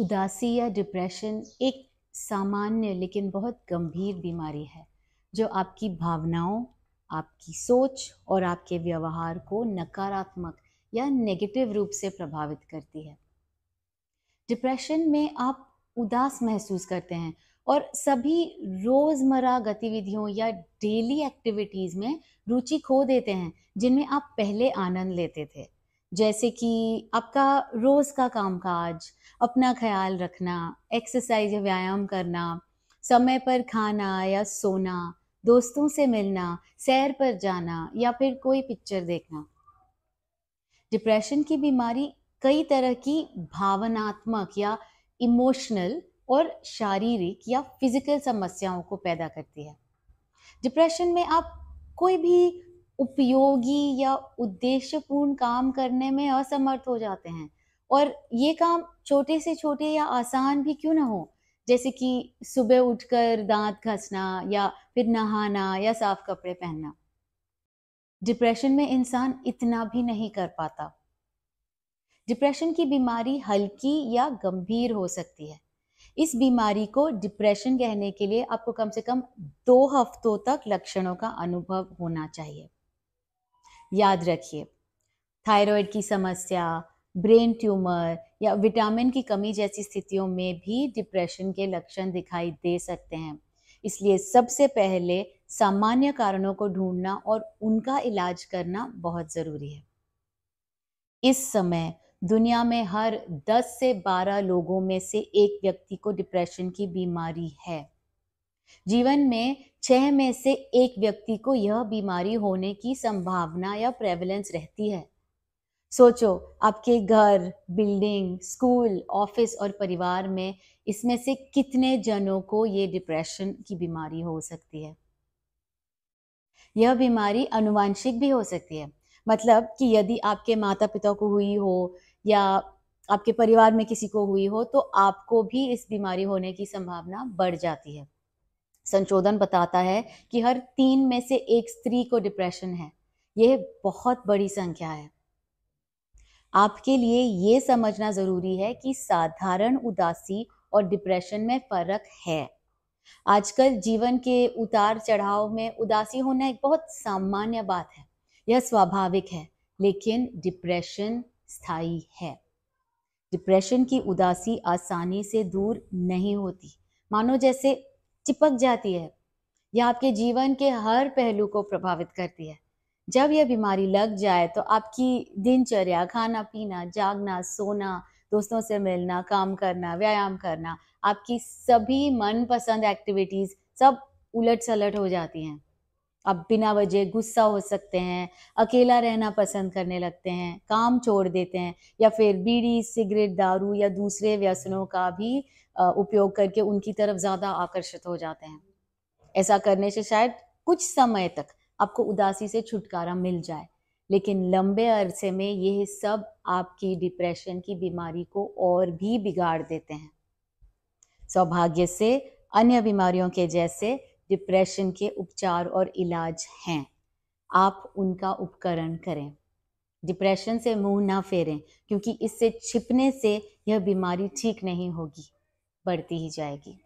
उदासी या डिप्रेशन एक सामान्य लेकिन बहुत गंभीर बीमारी है जो आपकी भावनाओं आपकी सोच और आपके व्यवहार को नकारात्मक या नेगेटिव रूप से प्रभावित करती है डिप्रेशन में आप उदास महसूस करते हैं और सभी रोज़मर्रा गतिविधियों या डेली एक्टिविटीज़ में रुचि खो देते हैं जिनमें आप पहले आनंद लेते थे जैसे कि आपका रोज का कामकाज अपना ख्याल रखना एक्सरसाइज या व्यायाम करना समय पर खाना या सोना दोस्तों से मिलना सैर पर जाना या फिर कोई पिक्चर देखना डिप्रेशन की बीमारी कई तरह की भावनात्मक या इमोशनल और शारीरिक या फिजिकल समस्याओं को पैदा करती है डिप्रेशन में आप कोई भी उपयोगी या उद्देश्यपूर्ण काम करने में असमर्थ हो जाते हैं और ये काम छोटे से छोटे या आसान भी क्यों ना हो जैसे कि सुबह उठकर दांत घसना या फिर नहाना या साफ कपड़े पहनना डिप्रेशन में इंसान इतना भी नहीं कर पाता डिप्रेशन की बीमारी हल्की या गंभीर हो सकती है इस बीमारी को डिप्रेशन कहने के लिए आपको कम से कम दो हफ्तों तक लक्षणों का अनुभव होना चाहिए याद रखिए थायराइड की समस्या ब्रेन ट्यूमर या विटामिन की कमी जैसी स्थितियों में भी डिप्रेशन के लक्षण दिखाई दे सकते हैं इसलिए सबसे पहले सामान्य कारणों को ढूंढना और उनका इलाज करना बहुत ज़रूरी है इस समय दुनिया में हर 10 से 12 लोगों में से एक व्यक्ति को डिप्रेशन की बीमारी है जीवन में छह में से एक व्यक्ति को यह बीमारी होने की संभावना या प्रेवलेंस रहती है सोचो आपके घर बिल्डिंग स्कूल ऑफिस और परिवार में इसमें से कितने जनों को ये डिप्रेशन की बीमारी हो सकती है यह बीमारी अनुवांशिक भी हो सकती है मतलब कि यदि आपके माता पिता को हुई हो या आपके परिवार में किसी को हुई हो तो आपको भी इस बीमारी होने की संभावना बढ़ जाती है संशोधन बताता है कि हर तीन में से एक स्त्री को डिप्रेशन है यह बहुत बड़ी संख्या है आपके लिए ये समझना ज़रूरी है कि साधारण उदासी और डिप्रेशन में फ़र्क है आजकल जीवन के उतार चढ़ाव में उदासी होना एक बहुत सामान्य बात है यह स्वाभाविक है लेकिन डिप्रेशन स्थायी है डिप्रेशन की उदासी आसानी से दूर नहीं होती मानो जैसे चिपक जाती है यह आपके जीवन के हर पहलू को प्रभावित करती है जब यह बीमारी लग जाए तो आपकी दिनचर्या खाना पीना जागना सोना दोस्तों से मिलना काम करना व्यायाम करना आपकी सभी मनपसंद एक्टिविटीज सब उलट सलट हो जाती हैं अब बिना वजह गुस्सा हो सकते हैं अकेला रहना पसंद करने लगते हैं काम छोड़ देते हैं या फिर बीड़ी सिगरेट दारू या दूसरे व्यसनों का भी उपयोग करके उनकी तरफ ज़्यादा आकर्षित हो जाते हैं ऐसा करने से शायद कुछ समय तक आपको उदासी से छुटकारा मिल जाए लेकिन लंबे अरसे में यह सब आपकी डिप्रेशन की बीमारी को और भी बिगाड़ देते हैं सौभाग्य से अन्य बीमारियों के जैसे डिप्रेशन के उपचार और इलाज हैं आप उनका उपकरण करें डिप्रेशन से मुंह ना फेरें क्योंकि इससे छिपने से यह बीमारी ठीक नहीं होगी बढ़ती ही जाएगी